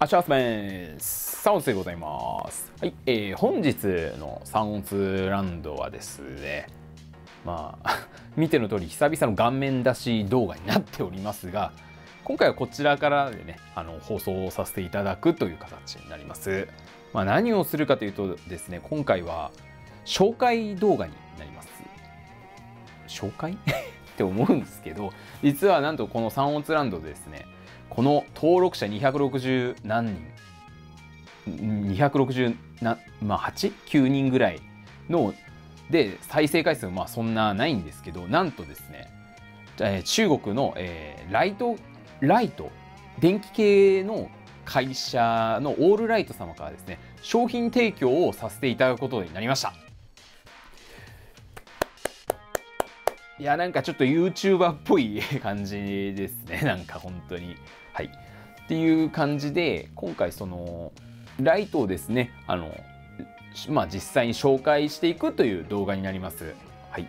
アシャースメンサオンスでございます。はい、えー、本日のサオンスランドはですね、まあ、見ての通り久々の顔面出し動画になっておりますが、今回はこちらからでね、あの、放送させていただくという形になります。まあ、何をするかというとですね、今回は紹介動画になります。紹介 って思うんですけど、実はなんとこのサオンスランドですね、この登録者260何人260な、まあ8、9人ぐらいので再生回数まあそんなないんですけどなんとですね、えー、中国の、えー、ライトライト電気系の会社のオールライト様からですね商品提供をさせていただくことになりました。いや、なんかちょっと YouTuber っぽい感じですね。なんか本当に。はい。っていう感じで、今回その、ライトをですね、あの、まあ、実際に紹介していくという動画になります。はい。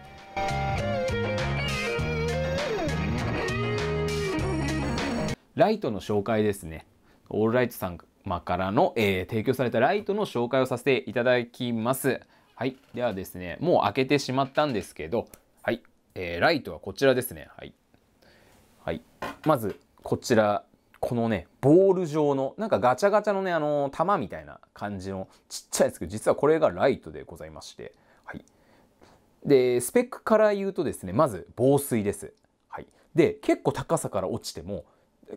ライトの紹介ですね。オールライトさんからの、えー、提供されたライトの紹介をさせていただきます。はい。ではですね、もう開けてしまったんですけど、えー、ライトはこちらですね。はい。はい。まず、こちら、このね、ボール状の、なんかガチャガチャのね、あのー、玉みたいな感じのちっちゃいですけど、実はこれがライトでございまして、はい。で、スペックから言うとですね、まず防水です。はい。で、結構高さから落ちても、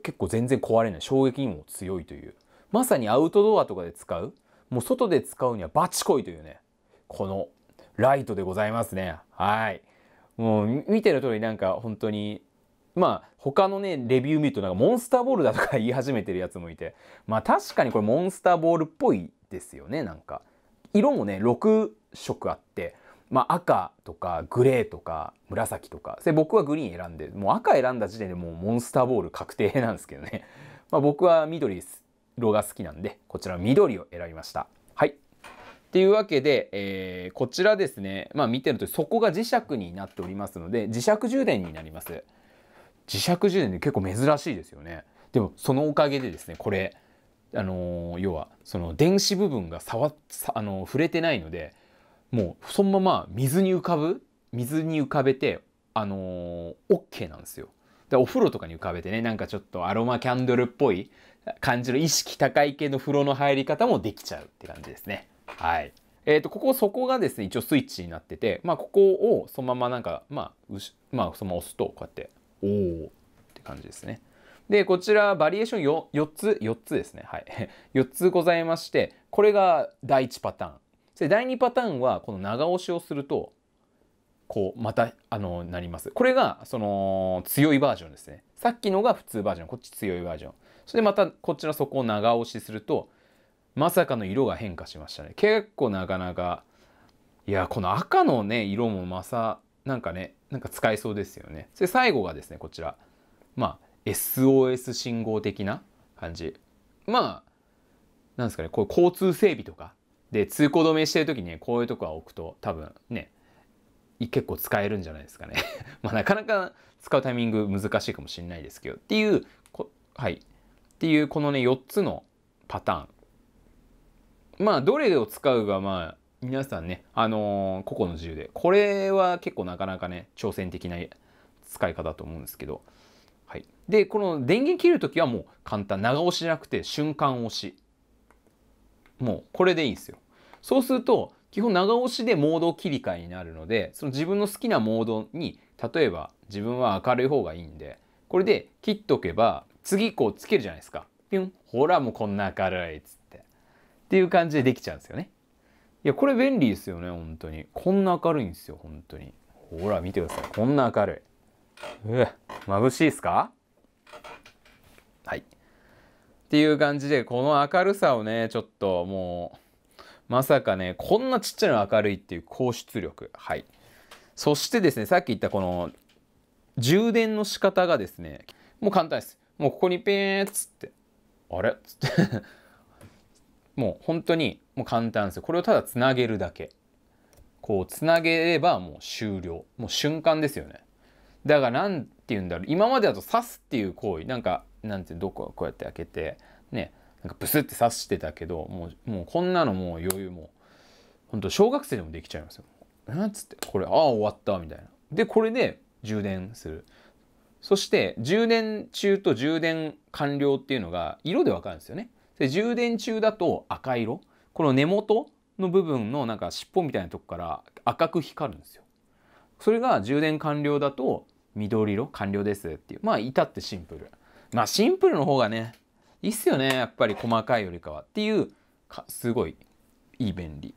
結構全然壊れない。衝撃にも強いという。まさにアウトドアとかで使う、もう外で使うにはバチコイというね、このライトでございますね。はい。もう見ての通りなんか本当にまあ他のねレビュー見るとなんかモンスターボールだとか言い始めてるやつもいてまあ確かにこれモンスターボールっぽいですよねなんか色もね6色あってまあ赤とかグレーとか紫とかそれ僕はグリーン選んでもう赤選んだ時点でもうモンスターボール確定なんですけどねまあ僕は緑色が好きなんでこちら緑を選びましたっていうわけで、えー、こちらですね、まあ、見てるとそこが磁石になっておりますので磁石充電になります。磁石充電で結構珍しいですよね。でもそのおかげでですねこれあのー、要はその電子部分が触あのー、触れてないのでもうそのまま水に浮かぶ水に浮かべてあのー、OK なんですよ。でお風呂とかに浮かべてねなんかちょっとアロマキャンドルっぽい感じの意識高い系の風呂の入り方もできちゃうって感じですね。はい。えー、とここそこがですね一応スイッチになってて、まあ、ここをそのままなんか、まあ、まあそのまま押すとこうやっておおって感じですね。でこちらバリエーション 4, 4つ4つですねはい4 つございましてこれが第1パターンで第2パターンはこの長押しをするとこうまたあのなりますこれがその強いバージョンですねさっきのが普通バージョンこっち強いバージョンそれでまたこちらそこを長押しするとまさかの色が変化しましたね結構なかなかいやこの赤のね色もまさなんかねなんか使えそうですよねで最後がですねこちらまあ SOS 信号的な感じまあなんですかねこう交通整備とかで通行止めしてる時にねこういうとこは置くと多分ね結構使えるんじゃないですかね まあなかなか使うタイミング難しいかもしれないですけどっていうはいっていうこのね4つのパターンまあどれを使うがまあ皆さんね、あのー、個々の自由で、これは結構なかなかね、挑戦的な使い方だと思うんですけど、はい。で、この電源切る時はもう簡単。長押しじゃなくて瞬間押し。もうこれでいいんですよ。そうすると、基本長押しでモード切り替えになるので、その自分の好きなモードに、例えば自分は明るい方がいいんで、これで切っとけば、次こうつけるじゃないですか。ピュン。ほらもうこんな明るいっつって。っていう感じでできちゃうんですよね。いや、これ便利ですよね、本当に。こんな明るいんですよ、本当に。ほら、見てください。こんな明るい。う眩しいっすかはい。っていう感じで、この明るさをね、ちょっともう、まさかね、こんなちっちゃいの明るいっていう高出力。はい。そしてですね、さっき言ったこの、充電の仕方がですね、もう簡単です。もうここにペーンっつって、あれっつってもう本当にもう簡単ですよ。これをただつなげるだけ。こうつなげればもう終了。もう瞬間ですよね。だから何て言うんだろう。今までだと刺すっていう行為。なんか、なんてうどここうやって開けて、ね、なんかブスって刺してたけど、もう、もうこんなのもう余裕もう、ほんと小学生でもできちゃいますよ。なんつって、これ、ああ終わったみたいな。で、これで充電する。そして充電中と充電完了っていうのが色でわかるんですよね。で充電中だと赤色この根元の部分のなんか尻尾みたいなとこから赤く光るんですよ。それが充電完了だと緑色完了ですっていうまあ至ってシンプル。まあシンプルの方がねいいっすよねやっぱり細かいよりかはっていうすごいいい便利。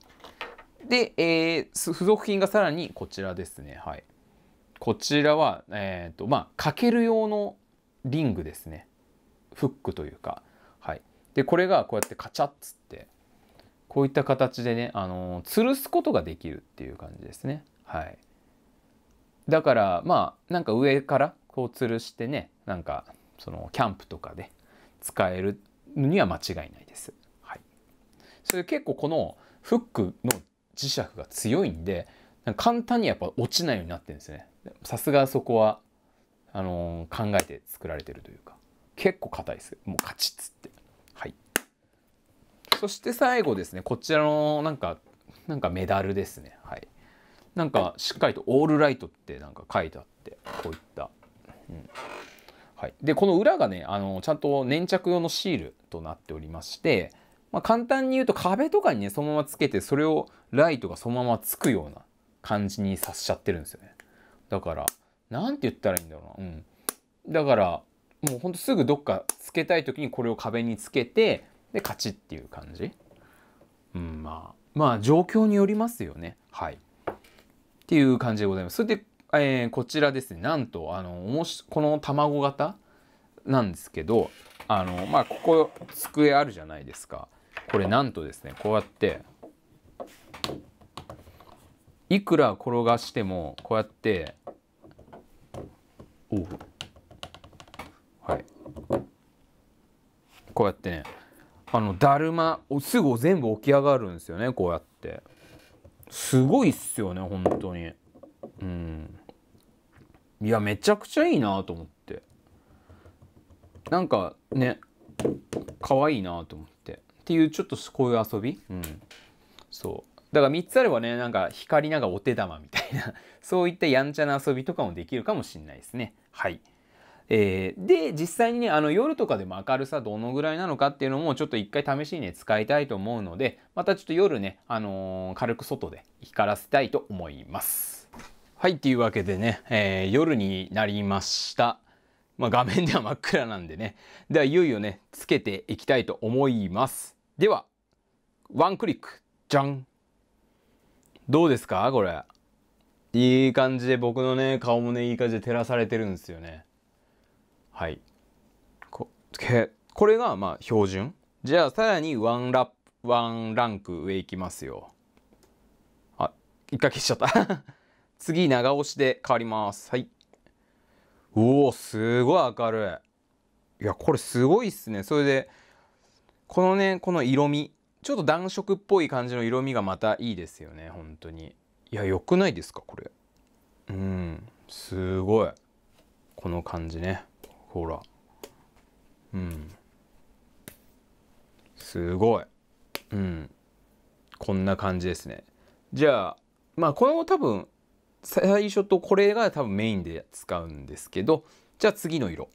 で、えー、付属品がさらにこちらですね。はい、こちらは、えーとまあ、かける用のリングですね。フックというか。でこれがこうやってカチャッつってこういった形でね、あのー、吊るすことができるっていう感じですね。はい、だからまあなんか上からこう吊るしてねなんかそのキャンプとかで使えるのには間違いないです。はい、それ結構このフックの磁石が強いんで簡単にやっぱ落ちないようになってるんですね。さすがそこはあのー、考えて作られてるというか結構硬いですもうカチッつって。そして最後ですねこちらのなんかなんかメダルですねはいなんかしっかりと「オールライト」ってなんか書いてあってこういった、うんはい、でこの裏がねあのちゃんと粘着用のシールとなっておりまして、まあ、簡単に言うと壁とかにねそのままつけてそれをライトがそのままつくような感じにさせちゃってるんですよねだから何て言ったらいいんだろうなうんだからもうほんとすぐどっかつけたい時にこれを壁につけてで勝ちっていう感じ、うん、まあまあ状況によりますよねはいっていう感じでございますそれで、えー、こちらですねなんとあのおもしこの卵型なんですけどあのまあここ机あるじゃないですかこれなんとですねこうやっていくら転がしてもこうやっておはいこうやってねあのだるますぐ全部起き上がるんですよねこうやってすごいっすよね本当にうんいやめちゃくちゃいいなと思ってなんかね可愛いなと思ってっていうちょっとこういう遊びうんそうだから3つあればねなんか光りながらお手玉みたいな そういったやんちゃな遊びとかもできるかもしんないですねはい。えー、で実際にねあの夜とかでも明るさどのぐらいなのかっていうのもちょっと一回試しにね使いたいと思うのでまたちょっと夜ね、あのー、軽く外で光らせたいと思います。はいっていうわけでね、えー、夜になりました。まあ、画面では真っ暗なんでねではいよいよねつけていきたいと思います。ではワンクリックじゃんどうですかこれいい感じで僕のね顔もねいい感じで照らされてるんですよね。はいここれがまあ標準じゃあさらにワンラップワンランク上いきますよあ一回消しちゃった 次長押しで変わりますはいおおすごい明るいいやこれすごいっすねそれでこのねこの色味ちょっと暖色っぽい感じの色味がまたいいですよね本当にいや良くないですかこれうんすごいこの感じねほらうんすごいうんこんな感じですねじゃあまあこの多分最初とこれが多分メインで使うんですけどじゃあ次の色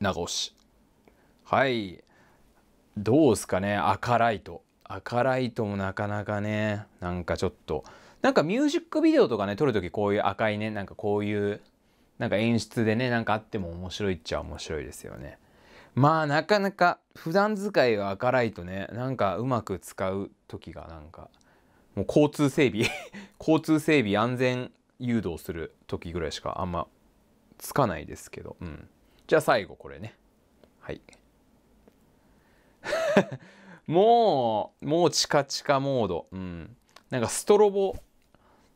長押しはいどうすかね赤ライト赤ライトもなかなかねなんかちょっとなんかミュージックビデオとかね撮る時こういう赤いねなんかこういうなんか演出でねなんかあっても面白いっちゃ面白いですよね。まあなかなか普段使いが明るいとねなんかうまく使う時がなんかもう交通整備 交通整備安全誘導する時ぐらいしかあんまつかないですけど、うん、じゃあ最後これねはい もうもうチカチカモードうんなんかストロボ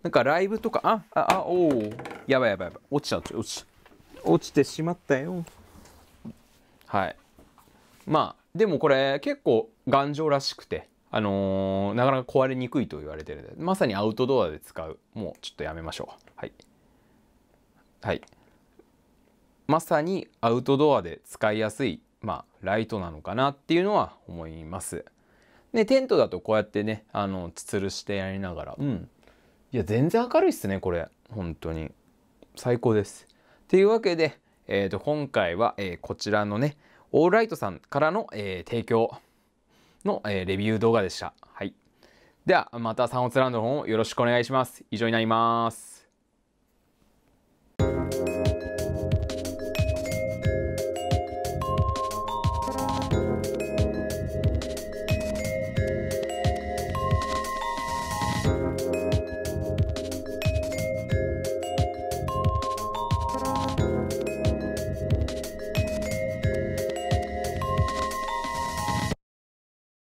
なんかライブとか、あ、あ、あ、おお。やばいやばいやばい。落ちちゃう、落ち落ちてしまったよ。はい。まあ、でもこれ結構頑丈らしくて、あのー、なかなか壊れにくいと言われてるで、まさにアウトドアで使う。もうちょっとやめましょう。はい。はい。まさにアウトドアで使いやすい、まあ、ライトなのかなっていうのは思います。で、テントだとこうやってね、あの、つつるしてやりながら、うん、いや、全然明るいっすね、これ。本当に。最高です。というわけで、えー、と今回は、えー、こちらのね、オールライトさんからの、えー、提供の、えー、レビュー動画でした。はい。では、またサンオツランドの方もよろしくお願いします。以上になります。